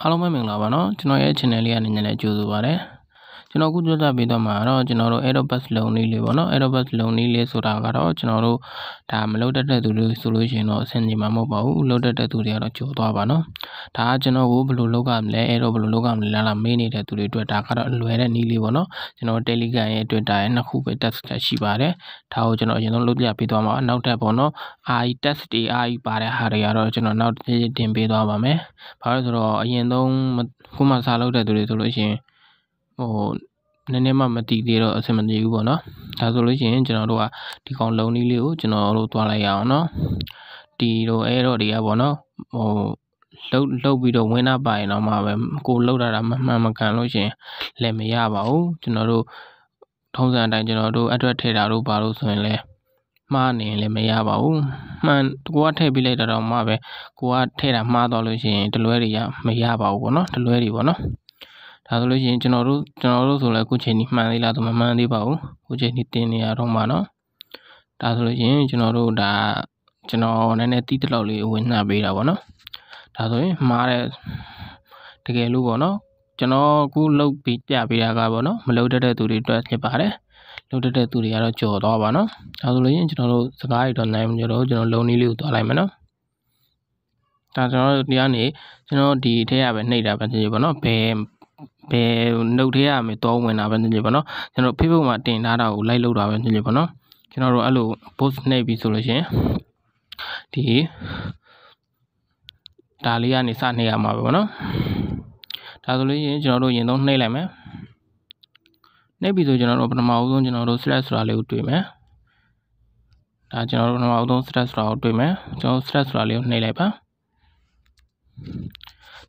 အားလုံးပဲမင်္ဂလာပါနော်ကျွန်တော်ရဲ့ channel လေးကနေညနေကြိုဆိုပါရစေကျွန်တော်အခုကြွကြပေးတော့မှာတော့ကျွန်တော်တို့ Aerobus လုံနည်းလေးပေါ့နော် Aerobus လုံနည်းလေးဆိုတာကတော့ကျွန်တော်တို့ဒါမလုတ်တက်တဲ့သူတွေဆိုလို့ရှိရင်တော့အဆင်ပြေမှာမဟုတ်ပါဘူးလုတ်တက်တဲ့သူတွေကတော့ကျော်သွားပါနော်ဒါကကျွန်တော်ကိုဘယ်လိုလုတ်ရမလဲ Aero ဘယ်လိုလုတ်ရမလဲလားလားမေးနေတဲ့သူတွေအတွက်ဒါကတော့လွယ်တဲ့နည်းလေးပေါ့နော်ကျွန်တော် Telegram ရဲ့ Twitter ရဲ့နှစ်ခုပဲ test တက်ရှိပါတယ်ဒါကိုကျွန်တော်အရင်ဆုံးလုတ်ပြပေးသွားမှာနောက်ထပ်ပေါ့နော် AI test တွေ AI ပါတဲ့ဟာတွေကတော့ကျွန်တော်နောက်တင်ပေးသွားပါမယ်ဘာလို့ဆိုတော့အရင်ဆုံးခုမှစာလုတ်တဲ့သူတွေဆိုလို့ရှိရင်ဟိုနည်းနည်းမှမတည်သေးတော့အဆင်မပြေဘူးပေါ့နော်ဒါဆိုလို့ရှိရင်ကျွန်တော်တို့ကဒီကောင်လုံးနီးလေးကိုကျွန်တော်တို့သွားလိုက်ရအောင်နော်ဒီလိုအဲ့တော့တွေကပေါ့နော်ဟိုလှုပ်လှုပ်ပြီးတော့ဝင်တာပါရင်တော့မှပဲကိုလှုပ်တာတာမမှန်မကန်လို့ရှိရင်လည်းမရပါဘူးကျွန်တော်တို့ထုံးစံအတိုင်းကျွန်တော်တို့အတွက်ထည့်တာတို့ဘာလို့ဆိုရင်လဲမှားနေလည်းမရပါဘူးမှန်ကိုကထည့်ပြီးလိုက်တာတော့မှပဲကိုကထည့်တာမှားတော့လို့ရှိရင်ဒလွဲတွေကမရပါဘူးပေါ့နော်ဒလွဲတွေပေါ့နော်ဒါဆိုလို့ရှိရင်ကျွန်တော်တို့ကျွန်တော်တို့ဆိုလည်းအခုချိန်ကြီးမှန်သေးလားဆိုမမှန်သေးပါဘူးအခုချိန်ကြီးတင်နေရတော့မှာနော်ဒါဆိုလို့ရှိရင်ကျွန်တော်တို့ဒါကျွန်တော်နည်းနည်းတီးတလောက်လေးဝင်နှပ်ပေးတာပေါ့နော်ဒါဆိုရင်မှားတဲ့တကယ်လို့ပေါ့နော်ကျွန်တော်အခုလုတ်ပြီးပြပေးတာကပေါ့နော်မလုတ်တတ်တဲ့သူတွေအတွက်ဖြစ်ပါတယ်လုတ်တတ်တဲ့သူတွေကတော့ကြော်သွားပါနော်ဒါဆိုလို့ရင်ကျွန်တော်တို့စကားတွေတော့နိုင်မလို့ကျွန်တော်လုံးနီးလေးကိုသွားလိုက်မယ်နော်ဒါကျွန်တော်တို့ဒီကနေ့ကျွန်တော်ဒီအထက်ကပဲနှိပ်တာပဲဖြစ်ဖြစ်ပေါ့နော်ဘယ်ဘယ်နှုတ်ထဲရမယ်တော့ဝင်တာပဲညညပေါ့နော်ကျွန်တော် Facebook မှာတင်ထားတာကို like လုပ်တာပဲညညပေါ့နော်ကျွန်တော်တို့အဲ့လို post နှိပ်ပြီးဆိုလို့ရှင်ဒီဒါလေးကနေစနှိပ်ရမှာပဲပေါ့နော်ဒါဆိုလို့ရှင်ကျွန်တော်တို့ရင်သုံးနှိပ်လိုက်မယ်နှိပ်ပြီးဆိုကျွန်တော်တို့ပထမအဆုံးကျွန်တော်တို့ slash ဆိုတာလေးကိုတွေ့မယ်ဒါကျွန်တော်တို့ပထမအဆုံး slash ဆိုတာကိုတွေ့မယ်ကျွန်တော် slash ဆိုတာလေးကိုနှိပ်လိုက်ပါ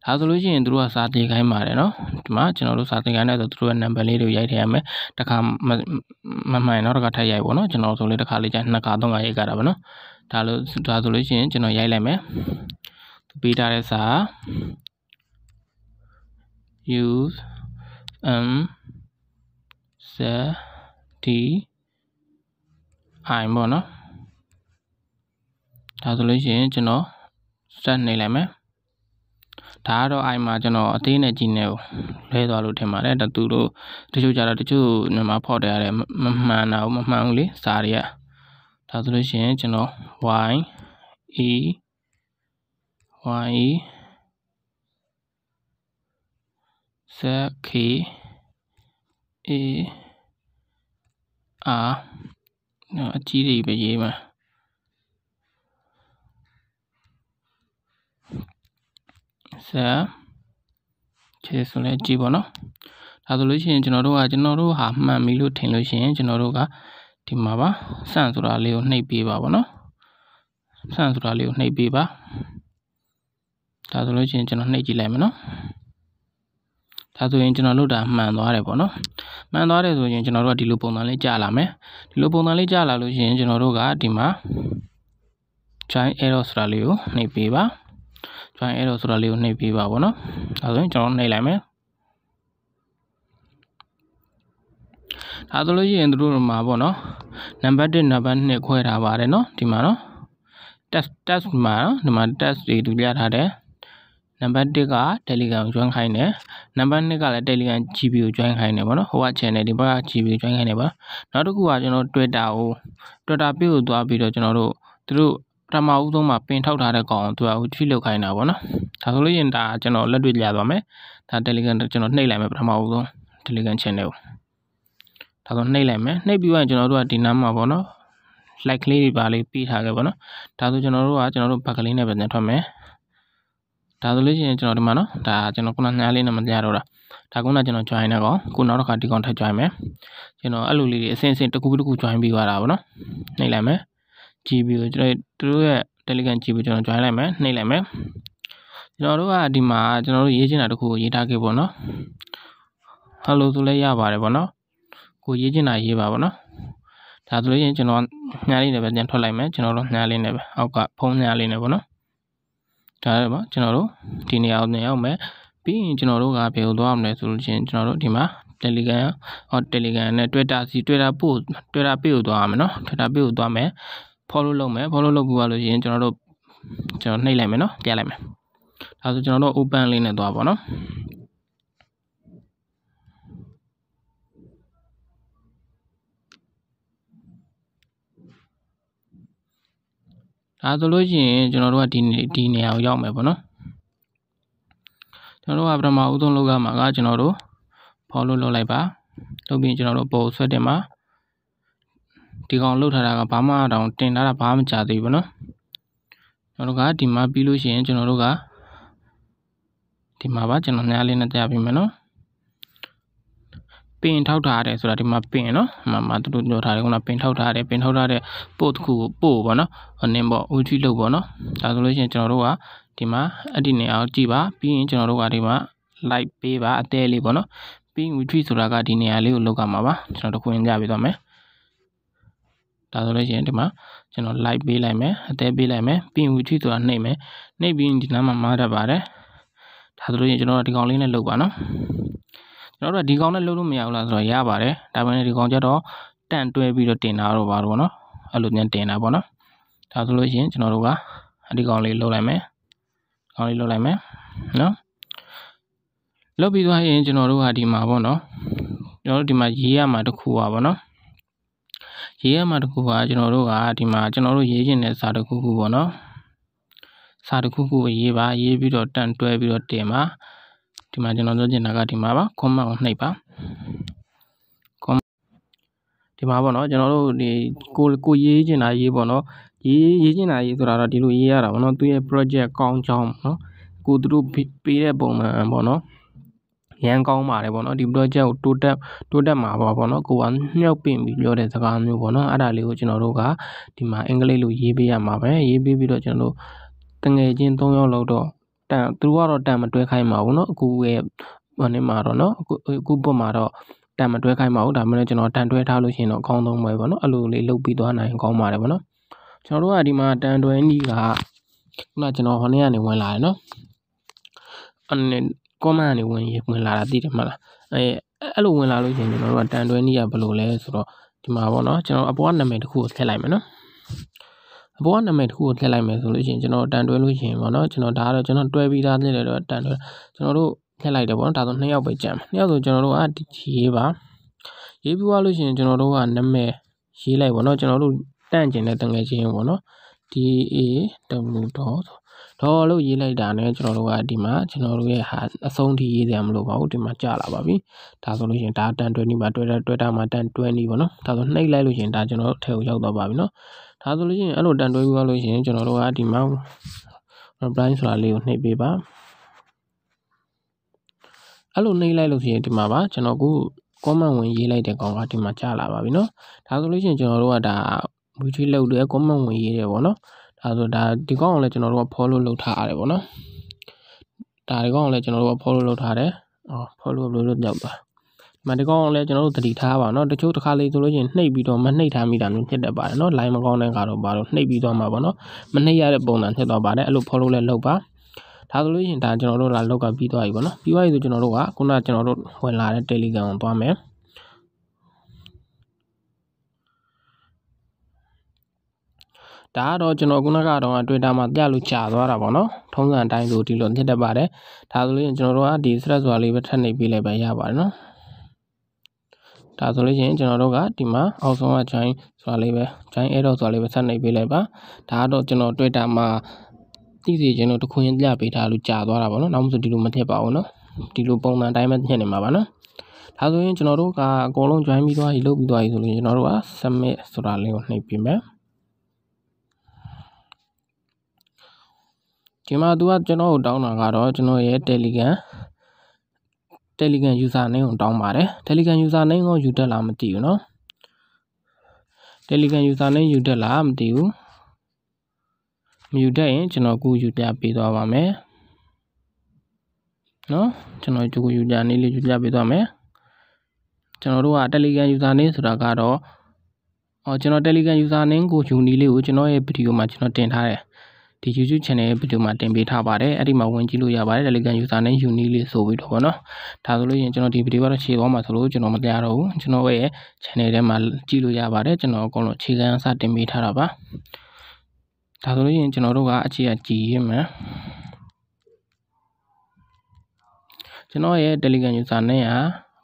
ဒါဆိုလို့ရှိရင်တို့ကစာတင်ခိုင်းပါတယ်နော်ဒီမှာကျွန်တော်တို့စာတင်ခိုင်းတဲ့ဆိုတို့ရဲ့နံပါတ်လေးတွေရိုက်ထည့်ရမယ်တစ်ခါမမှန်တော့တစ်ခါထပ်ရိုက်ပေါ့နော်ကျွန်တော်ဆိုလေတစ်ခါလေးကျနှစ်ခါသုံးခါရိုက်ကြတာပေါ့နော်ဒါလို့ဒါဆိုလို့ရှိရင်ကျွန်တော်ရိုက်လိုက်မယ်သူပေးထားတဲ့စာ use um z d i ပေါ့နော်ဒါဆိုလို့ရှိရင်ကျွန်တော် start နေလိုက်မယ်ဒါကတော့အိုင်မှာကျွန်တော်အသေးနဲ့ကြီးနဲ့ကိုလဲသွားလို့ထင်ပါတယ်တူတို့တချို့ကြတော့တချို့မြန်မာဖော့တယ်ရတယ်မမှန်တာဘူးမမှန်ဘူးလေစာတွေကဒါဆိုလို့ရှိရင်ကျွန်တော် y e y e z k a r နော်အကြီးတွေပဲရေးမှာဇက်ခြေဆိုလဲကြည့်ပေါ့နော်ဒါဆိုလို့ရှိရင်ကျွန်တော်တို့ကကျွန်တော်တို့ဟာမှန်ပြီလို့ထင်လို့ရှိရင်ကျွန်တော်တို့ကဒီမှာပါဆန့်ဆိုတာလေးကိုနှိပ်ပေးပါပေါ့နော်ဆန့်ဆိုတာလေးကိုနှိပ်ပေးပါဒါဆိုလို့ရှိရင်ကျွန်တော်နှိပ်ကြည့်လိုက်မယ်နော်ဒါဆိုရင်ကျွန်တော်တို့ဒါမှန်သွားတယ်ပေါ့နော်မှန်သွားတယ်ဆိုရင်ကျွန်တော်တို့ကဒီလိုပုံစံလေးကြာလာမယ်ဒီလိုပုံစံလေးကြာလာလို့ရှိရင်ကျွန်တော်တို့ကဒီမှာ join error ဆိုတာလေးကိုနှိပ်ပေးပါ join error ဆိုတာလေးကိုနှိပ်ပေးပါဗောနော်ဒါဆိုရင်ကျွန်တော်နှိပ်လိုက်မယ်ဒါဆိုလို့ရှိရင်တို့တို့မှာဗောနော်နံပါတ်1နံပါတ်2ခွဲထားပါတယ်เนาะဒီမှာเนาะ test test မှာเนาะဒီမှာ test တွေတူပြထားတယ်နံပါတ်1က Telegram join ခိုင်းတယ်နံပါတ်2ကလည်း Telegram GB ကို join ခိုင်းတယ်ပေါ့နော်ဟိုက channel ဒီဘက်က GB ကို join ခိုင်းတယ်ပါနောက်တစ်ခုကကျွန်တော် Twitter ကို Twitter page ကိုသွားပြီးတော့ကျွန်တော်တို့သူတို့ပထမဦးဆုံးမှာပင်ထောက်ထားတဲ့ကောင်သူကထွိလောက်ခိုင်းတာပေါ့နော်ဒါဆိုလို့ရင်ဒါကျွန်တော်လက်တွေ့ကြသွားမယ်ဒါ Telegram ကျွန်တော်နှိပ်လိုက်မယ်ပထမဦးဆုံး Telegram channel ကိုဒါဆိုနှိပ်လိုက်မယ်နှိပ်ပြီးရင်ကျွန်တော်တို့ကဒီနားမှာပေါ့နော် like လေးတွေပါလေးပေးထားခဲ့ပေါ့နော်ဒါဆိုကျွန်တော်တို့ကကျွန်တော်တို့ဘက်ကလေးနဲ့ပြန်ထွက်မယ်ဒါဆိုလို့ရှိရင်ကျွန်တော်ဒီမှာနော်ဒါကျွန်တော်ခုနညားလေးနဲ့မညားတော့တာဒါကုန်းကကျွန်တော် join တဲ့ကောင်ခုနောက်တစ်ခါဒီကောင်ထပ် join မယ်ကျွန်တော်အဲ့လိုလေးတွေအစင်းအစင်းတစ်ခုတစ်ခု join ပြီးသွားတာပေါ့နော်နှိပ်လိုက်မယ် GB ကိုကျွန်တော်သူတို့ရဲ့ Telegram GB ကိုကျွန်တော် join လိုက်မယ်နှိပ်လိုက်မယ်ကျွန်တော်တို့ကဒီမှာကျွန်တော်တို့ရေးချင်တာတခုကိုရေးထားခဲ့ပေါ့နော် Hello ဆိုလဲရပါတယ်ပေါ့နော်ကိုရေးချင်တာရေးပါပေါ့နော်ဒါဆိုလို့ရင်ကျွန်တော်ညာလေးနဲ့ပဲပြန်ထွက်လိုက်မယ်ကျွန်တော်တို့ညာလေးနဲ့ပဲအောက်ကဖုံးညာလေးနဲ့ပေါ့နော်ဒါလည်းပေါ့ကျွန်တော်တို့ဒီနေရာကိုပြန်ရောက်မယ်ပြီးရင်ကျွန်တော်တို့ကဘယ်လိုသွားမလဲဆိုလို့ချင်းကျွန်တော်တို့ဒီမှာ Telegram ဟော Telegram နဲ့ Twitter စီ Twitter ပို့ Twitter page ကိုသွားရမယ်နော် Twitter page ကိုသွားမယ် follow လုပ်မယ် follow လုပ်ပြီးပါလို့ရင်ကျွန်တော်တို့ကျွန်တော်နှိပ်လိုက်မယ်နော်ပြလိုက်မယ်ဒါဆိုကျွန်တော်တို့ open လေးနဲ့သွားပါနော်ဒါဆိုလို့ရှိရင်ကျွန်တော်တို့ကဒီဒီနေရာကိုရောက်မယ်ပေါ့နော်ကျွန်တော်တို့ကပထမဦးဆုံးလောက်ကမှာကကျွန်တော်တို့ follow လုပ်လိုက်ပါလုပ်ပြီးကျွန်တော်တို့ပုံဆွဲတင်ပါဒီကောင်လှုပ်ထားတာကဘာမှတောင်တင်ထားတာဘာမှမကြသေးဘူးเนาะကျွန်တော်တို့ကဒီမှာပြီးလို့ရှိရင်ကျွန်တော်တို့ကဒီမှာပါကျွန်တော်ညားလေးနဲ့တရားပြမယ်เนาะပင်ထောက်ထားရတယ်ဆိုတာဒီမှာပင်เนาะအမှန်မှသူတို့ပြောထားတယ်ခုနပင်ထောက်ထားတယ်ပင်ထောက်ထားတဲ့ပို့တစ်ခုကိုပို့ပေါ့เนาะအနင်းပေါ့ဦးကြီးလုပ်ပေါ့เนาะဒါဆိုလို့ရှိရင်ကျွန်တော်တို့ကဒီမှာအဲ့ဒီနေအောင်ကြည့်ပါပြီးရင်ကျွန်တော်တို့ကဒီမှာ like ပေးပါအသေးလေးပေါ့เนาะပြီးဦးကြီးဆိုတာကဒီနေရာလေးကိုလောက်ကမှာပါကျွန်တော်တို့ခွင့်ရပေးသွားမယ်ဒါဆိုလို့ရှိရင်ဒီမှာကျွန်တော် light ပေးလိုက်မယ်အသေးပေးလိုက်မယ်ပြီးရင် widget ဆိုတာနှိပ်မယ်နှိပ်ပြီးရင်ဒီနားမှာမားတတ်ပါတယ်ဒါဆိုလို့ရှိရင်ကျွန်တော်ဒီကောင်လေးနဲ့လုပ်ပါနော်ကျွန်တော်တို့ဒီကောင်နဲ့လုပ်လို့မရဘူးလားဆိုတော့ရပါတယ်ဒါပေမဲ့ဒီကောင်ကျတော့တန့်တွဲပြီးတော့တင်တာတော့ပါတော့နော်အဲ့လိုမြန်တင်တာပေါ့နော်ဒါဆိုလို့ရှိရင်ကျွန်တော်တို့ကအဒီကောင်လေးလုပ်လိုက်မယ်ကောင်လေးလုပ်လိုက်မယ်နော်လုပ်ပြီးသွားရင်ကျွန်တော်တို့ကဒီမှာပေါ့နော်ကျွန်တော်တို့ဒီမှာရေးရမှာတစ်ခုပါပေါ့နော်ရေးရမှာတစ်ခုကကျွန်တော်တို့ကဒီမှာကျွန်တော်တို့ရေးခြင်းတဲ့စာတစ်ခုခုပေါ့နော်စာတစ်ခုခုရေးပါရေးပြီးတော့တန်တွဲပြီးတော့တင်ပါဒီမှာကျွန်တော်ပြောချင်တာကဒီမှာပါ comment ကိုနှိပ်ပါဒီမှာပေါ့နော်ကျွန်တော်တို့ဒီကိုကို ရေးချင်တာရေးပေါ့နော် ရေးရေးချင်တာရေးဆိုတာတော့ဒီလိုရေးရတာပေါ့နော်သူရဲ့ project ကောင်းချောင်းနော်ကိုသူတို့ပေးတဲ့ပုံမှန်ပေါ့နော်ရန်ကောင်းပါတယ်ပေါ့နော်ဒီ project ကိုတိုးတက်တိုးတက်မှာပါပေါ့နော်ကိုကမြှောက်ပင့်ပြီးပြောတဲ့စကားမျိုးပေါ့နော်အဲ့ဒါလေးကိုကျွန်တော်တို့ကဒီမှာအင်္ဂလိပ်လိုရေးပေးရမှာပဲရေးပေးပြီးတော့ကျွန်တော်တို့တငယ်ချင်း၃ယောက်လောက်တော့တန်သူကတော့တန်မတွဲခိုင်းပါဘူးเนาะအခုရဲ့ဟိုနေ့မှာတော့เนาะအခုအခုဘက်မှာတော့တန်မတွဲခိုင်းပါဘူးဒါမှမဟုတ်ကျွန်တော်တန်တွဲထားလို့ရှိရင်တော့အကောင်းဆုံးပဲပေါ့เนาะအဲ့လိုလေးလုတ်ပြီးသွားနိုင်ကောင်းပါတယ်ပေါ့เนาะကျွန်တော်တို့ကဒီမှာတန်တွဲနီးကခုနကျွန်တော်ဟိုနေ့ကနေဝင်လာတယ်เนาะအဲ့ common ကနေဝင်ဝင်လာတာသိတယ်မလားအဲအဲ့လိုဝင်လာလို့ရှင်ကျွန်တော်တို့ကတန်တွဲနည်းကဘယ်လိုလဲဆိုတော့ဒီမှာပေါ့နော်ကျွန်တော်အပေါ်ကနာမည်တစ်ခုကိုထည့်လိုက်မယ်နော်အပေါ်ကနာမည်တစ်ခုကိုထည့်လိုက်မယ်ဆိုလို့ရှင်ကျွန်တော်တန်တွဲလို့ရှင်ပေါ့နော်ကျွန်တော်ဒါကတော့ကျွန်တော်တွဲပြီးသားနေတယ်တော့တန်တွဲကျွန်တော်တို့ထည့်လိုက်တယ်ပေါ့နော်ဒါဆိုနှစ်ယောက်ပဲကြံနှစ်ယောက်ဆိုကျွန်တော်တို့ကရေးပါရေးပြီးွားလို့ရှင်ကျွန်တော်တို့ကနာမည်ရေးလိုက်ပေါ့နော်ကျွန်တော်တို့တန့်ကျင်တဲ့တငယ်ချင်းပေါ့နော် DAW တော့တော့လို့ရေးလိုက်တာနဲ့ကျွန်တော်တို့ကဒီမှာကျွန်တော်တို့ရဲ့ဟာအဆုံးထိရေးစရာမလိုပါဘူးဒီမှာကြာလာပါပြီဒါဆိုလို့ရှင်ဒါတန်20မှာ Twitter Twitter မှာတန်20ပေါ့နော်ဒါဆိုနှိပ်လိုက်လို့ရှင်ဒါကျွန်တော်တို့ထဲကိုရောက်တော့ပါပြီနော်ဒါဆိုလို့ရှင်အဲ့လိုတန်20ပြီးသွားလို့ရှင်ကျွန်တော်တို့ကဒီမှာ reply ဆိုတာလေးကိုနှိပ်ပေးပါအဲ့လိုနှိပ်လိုက်လို့ရှိရင်ဒီမှာပါကျွန်တော်အခု comment ဝင် ရေးလိုက်တဲ့ကောင်ကဒီမှာကြာလာပါပြီเนาะဒါဆိုလို့ရှိရင်ကျွန်တော်တို့ကဒါ wiki လောက်တဲ့ comment ဝင်ရေးတယ်ဗောနော်အဲဆိုဒါဒီကောင်ကိုလည်းကျွန်တော်တို့က follow လုပ်ထားရတယ်ပေါ့နော်ဒါဒီကောင်ကိုလည်းကျွန်တော်တို့က follow လုပ်ထားတယ်အော် follow လို့လို့ပြောက်သွားမတကောင်လည်းကျွန်တော်တို့တတိထားပါနော်တချို့တစ်ခါလေဆိုလို့ရင်နှိပ်ပြီးတော့မနှိပ်ထားမိတာမျိုးဖြစ်တတ်ပါတယ်နော် line မကောင်းတဲ့ကတော့ပါတော့နှိပ်ပြီးသွားမှာပေါ့နော်မနှိပ်ရတဲ့ပုံစံဖြစ်သွားပါတယ်အဲ့လို follow လည်းလုပ်ပါဒါဆိုလို့ရင်ဒါကျွန်တော်တို့လာလောက်ကပြီးသွားပြီပေါ့နော်ပြီးသွားပြီဆိုကျွန်တော်တို့ကခုနကျွန်တော်တို့ဝင်လာတဲ့ Telegram ကိုသွားမယ်ဒါကတော့ကျွန်တော် ခုနကတော့ Twitter မှာပြလို့ကြာသွားတာပေါ့နော်ထုံးစံအတိုင်းဆိုဒီလိုညှစ်တတ်ပါတယ်ဒါဆိုလို့ရင်ကျွန်တော်တို့ကဒီ thread ဆိုတာလေးပဲထပ်နေပြီးလည်းပဲရပါတယ်နော်ဒါဆိုလို့ရှိရင်ကျွန်တော်တို့ကဒီမှာအောက်ဆုံးက join ဆိုတာလေးပဲ join error ဆိုတာလေးပဲဆက်နေပေးလိုက်ပါဒါကတော့ကျွန်တော် Twitter မှာသိစေခြင်းတို့တခွင်ပြပေးထားလို့ကြာသွားတာပေါ့နော်နောက်မှဆိုဒီလိုမထည့်ပါဘူးနော်ဒီလိုပုံစံအတိုင်းပဲညှက်နေမှာပါနော်ဒါဆိုရင်ကျွန်တော်တို့ကအကုန်လုံး join ပြီးသွားပြီလုပ်ပြီးသွားပြီဆိုလို့ကျွန်တော်တို့က submit ဆိုတာလေးကိုနှိပ်ပေးမယ်ဒီမှာ तू ကကျွန်တော်ကိုတောင်းတာကတော့ကျွန်တော်ရဲ့ Telegram Telegram user name ကိုတောင်းပါတယ် Telegram user name ကိုယူတက်လားမသိဘူးเนาะ Telegram user name ယူတက်လားမသိဘူးမယူတက်ရင်ကျွန်တော်ကိုယူပြပေးသွားပါမယ်เนาะကျွန်တော်ဒီကိုယူပြနေလေးယူပြပေးသွားမယ်ကျွန်တော်တို့က Telegram user name ဆိုတာကတော့အော်ကျွန်တော် Telegram user name ကိုယူနီလေးကိုကျွန်တော်ရဲ့ဗီဒီယိုမှာကျွန်တော်တင်ထားတယ်ဒီ YouTube channel ရဲ့ဗီဒီယိုမှာတင်ပေးထားပါတယ်အဲ့ဒီမှာဝင်ကြည့်လို့ရပါတယ် Telegram user နဲ့ unique လေးဆိုပြီးတော့ဗောနော်ဒါဆိုလို့ရင်ကျွန်တော်ဒီဗီဒီယိုကတော့ခြေပေါ်မှာဆိုလို့ကျွန်တော်မတရားတော့ဘူးကျွန်တော်ရဲ့ channel ထဲမှာကြည့်လို့ရပါတယ်ကျွန်တော်အကုန်လုံးအခြေခံအစတင်ပေးထားတာပါဒါဆိုလို့ရင်ကျွန်တော်တို့ကအခြေအကြည့်ရမယ်ကျွန်တော်ရဲ့ Telegram user နဲ့က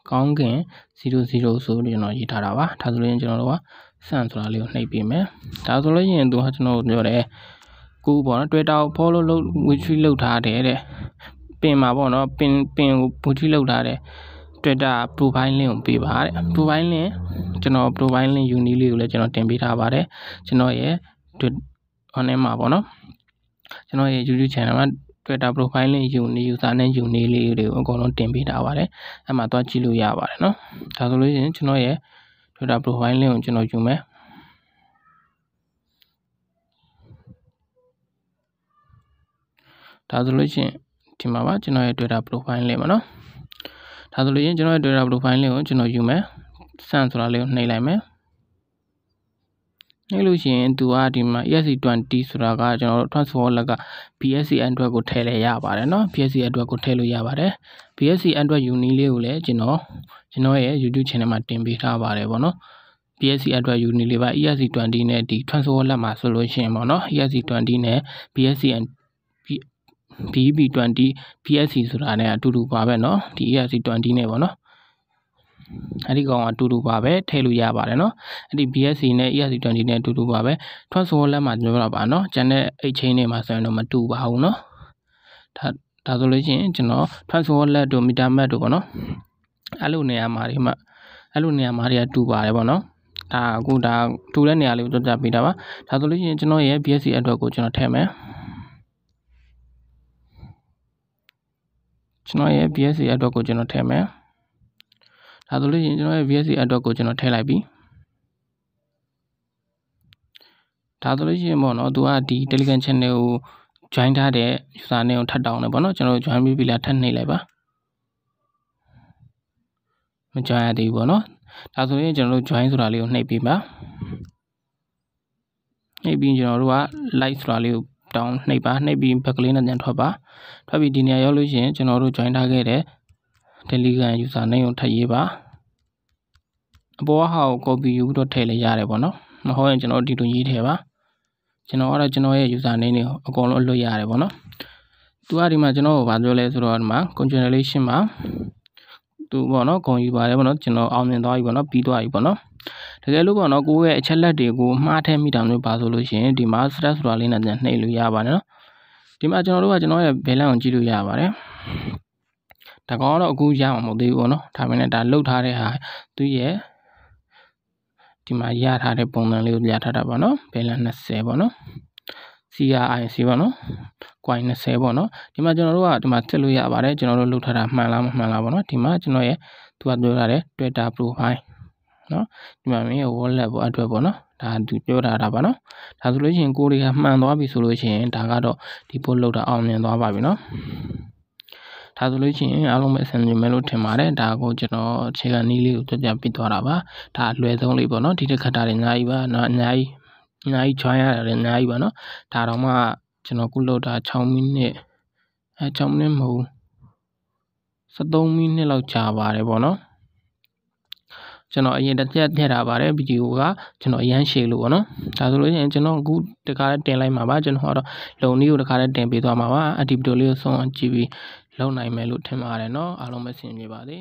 ကောင်းကင်00ဆိုပြီးကျွန်တော်ရေးထားတာပါဒါဆိုလို့ရင်ကျွန်တော်တို့ကစံဆိုတာလေးကိုနှိပ်ပေးမယ်ဒါဆိုလို့ရင်သူကကျွန်တော်ပြောတယ်ကိုပေါ့နော် Twitter ကို follow လုပ် retweet လုပ်ထားတယ်တဲ့ပင်မှာပေါ့နော်ပင်ပင်ကို retweet လုပ်ထားတယ် Twitter profile link ကိုပေးပါတဲ့ profile link ကျွန်တော် profile link unique လေးကိုလည်းကျွန်တော်တင်ပေးထားပါတယ်ကျွန်တော်ရဲ့ Twitter မှာပေါ့နော်ကျွန်တော်ရဲ့ YouTube channel မှာ Twitter profile နဲ့ unique user နဲ့ unique လေးတွေကိုအကုန်လုံးတင်ပေးထားပါတယ်။အဲ့မှာသွားကြည့်လို့ရပါတယ်နော်။ဒါဆိုလို့ရှိရင်ကျွန်တော်ရဲ့ Twitter profile လေးကိုကျွန်တော်ယူမယ်ဒါဆိုလို့ရှိရင်ဒီမှာပါကျွန်တော်ရဲ့ Twitter profile link ပါနော်ဒါဆိုလို့ရှိရင်ကျွန်တော်ရဲ့ Twitter profile link ကိုကျွန်တော်ယူမယ်ဆန်ဆိုတာလေးကိုနှိပ်လိုက်မယ်နှိပ်လို့ရှိရင်သူကဒီမှာ ESC20 ဆိုတာကကျွန်တော်တို့ transfer wallet က BSC Android ကိုထည့်လဲရပါတယ်เนาะ BSC Android ကိုထည့်လို့ရပါတယ် BSC Android unique လေးကိုလည်းကျွန်တော်ကျွန်တော်ရဲ့ YouTube channel မှာတင်ပေးထားပါတယ်ဗောနော် BSC Android unique လေးပါ ESC20 နဲ့ဒီ transfer wallet မှာဆိုလို့ရှိရင်ဗောနော် ESC20 နဲ့ BSC BB20 PSC ဆိုတာနဲ့အတူတူပါပဲเนาะဒီ ERC20 နဲ့ပေါ့เนาะအဲ့ဒီကောင်ကအတူတူပါပဲထည့်လို့ရပါတယ်เนาะအဲ့ဒီ BSC နဲ့ ERC20 နဲ့အတူတူပါပဲ transfer လက်မှာကျွန်တော်တို့ပါเนาะ channel 8နဲ့မှာဆိုရင်တော့မတူပါဘူးเนาะဒါဒါဆိုလို့ရှိရင်ကျွန်တော် transfer လက်တို့ meter mat တို့ပေါ့เนาะအဲ့လိုနေရာမှာဒီမှာအဲ့လိုနေရာမှာတွေကတူပါတယ်ပေါ့เนาะဒါအခုဒါတူတဲ့နေရာလေးကိုတွက်ပြပေးတာပါဒါဆိုလို့ရှိရင်ကျွန်တော်ရဲ့ BSC အတွက်ကိုကျွန်တော်ထည့်မယ်ကျွန်တော်ရဲ့ BSC address ကိုကျွန်တော်ထည့်မယ်ဒါဆိုလို့ရှိရင်ကျွန်တော်ရဲ့ BSC address ကိုကျွန်တော်ထည့်လိုက်ပြီဒါဆိုလို့ရှိရင်ပေါ့နော်သူကဒီ Telegram channel ကို join ထားတဲ့ user နဲ့ကိုထပ်တောင်းတယ်ပေါ့နော်ကျွန်တော် join ပြီးပြီလားထပ်နှိပ်လိုက်ပါမ join ရသေးဘူးပေါ့နော်ဒါဆိုရင်ကျွန်တော်တို့ join ဆိုတာလေးကိုနှိပ်ပြီးပါနှိပ်ပြီးကျွန်တော်တို့က like ဆိုတာလေးကိုတောင်းနှိပ်ပါနှိပ်ပြီးဘက်ကလေးနဲ့ပြန်ထွက်ပါထွက်ပြီးဒီနေရာရောက်လို့ရှိရင်ကျွန်တော်တို့ join ထားခဲ့တဲ့ Telegram user name ကိုထပ်ရေးပါအပေါ်ဟာကို copy ယူပြီးတော့ထည့်လိုက်ရတယ်ပေါ့နော်မဟုတ်ရင်ကျွန်တော်ဒီလိုရေးထည့်ပါကျွန်တော်ကတော့ကျွန်တော်ရဲ့ user name ကိုအကုန်လုံးအလွတ်ရတယ်ပေါ့နော်သူကဒီမှာကျွန်တော်ကိုဗာပြောလဲဆိုတော့ဒီမှာ congratulation ပါသူပေါ့နော်ဂုံယူပါတယ်ပေါ့နော်ကျွန်တော်အောင်မြင်သွားပြီပေါ့နော်ပြီးသွားပြီပေါ့နော်တကယ်လို့ပေါ့နော်ကိုယ့်ရဲ့အချက်လက်တွေကိုမှားထည့်မိတာမျိုးပါဆိုလို့ရှိရင်ဒီမှာ stress ဆိုတာလေးနဲ့ပြန်နှိပ်လို့ရပါတယ်နော်ဒီမှာကျွန်တော်တို့ကကျွန်တော်ရဲ့ balance ကိုကြည့်လို့ရပါတယ်ဒါကောင်တော့အခုရအောင်မဟုတ်သေးဘူးပေါ့နော်ဒါပေမဲ့ဒါလုတ်ထားတဲ့ဟာသူ့ရဲ့ဒီမှာရထားတဲ့ပုံစံလေးကိုပြထားတာပါနော် balance 20ပေါ့နော် CRIC ပေါ့နော်ကွိုင်း20ပေါ့နော်ဒီမှာကျွန်တော်တို့ကဒီမှာထည့်လို့ရပါတယ်ကျွန်တော်တို့လုပ်ထားတာမှန်လားမမှန်လားပေါ့နော်ဒီမှာကျွန်တော်ရဲ့သူကပြောထားတယ် Twitter profile နော်ဒီမှာမင်းရဲ့ wallet ပေါ့အတွက်ပေါ့နော်ဒါသူပြောထားတာပါနော်ဒါဆိုလို့ရှိရင်ကိုတွေကမှန်သွားပြီဆိုလို့ရှိရင်ဒါကတော့ဒီပို့လောက်တာအောင်မြင်သွားပါပြီနော်ဒါဆိုလို့ရှိရင်အားလုံးပဲအဆင်ပြေမယ်လို့ထင်ပါတယ်ဒါကိုကျွန်တော်အခြေခံနည်းလေးကိုကြပြပြသွားတာပါဒါအလွယ်ဆုံးလေးပေါ့နော်ဒီတစ်ခါတာတွေအများကြီးပါနော်အများကြီးအများကြီး join ရတာလည်းအများကြီးပါနော်ဒါတော့မှကျွန်တော်ခုလုပ်တာ6မိနစ်အဲ6မိနစ်မဟုတ်73မိနစ်လောက်ကြာပါတယ်ပေါ့နော်ကျွန်တော်အရင်တစ်ချက်ထည့်ထားပါတယ်ဗီဒီယိုကကျွန်တော်အရန်ရှေ့လို့ပေါ့နော်ဒါဆိုလို့ရှိရင်ကျွန်တော်အခုတခါတင်လိုက်မှာပါကျွန်တော်ကတော့လုံလေးကိုတခါတင်ပေးသွားမှာပါအဒီဗီဒီယိုလေးကိုဆုံးအောင်ကြည့်ပြီးလုံနိုင်မယ်လို့ထင်ပါတယ်နော်အားလုံးပဲဆင်ပြေပါစေ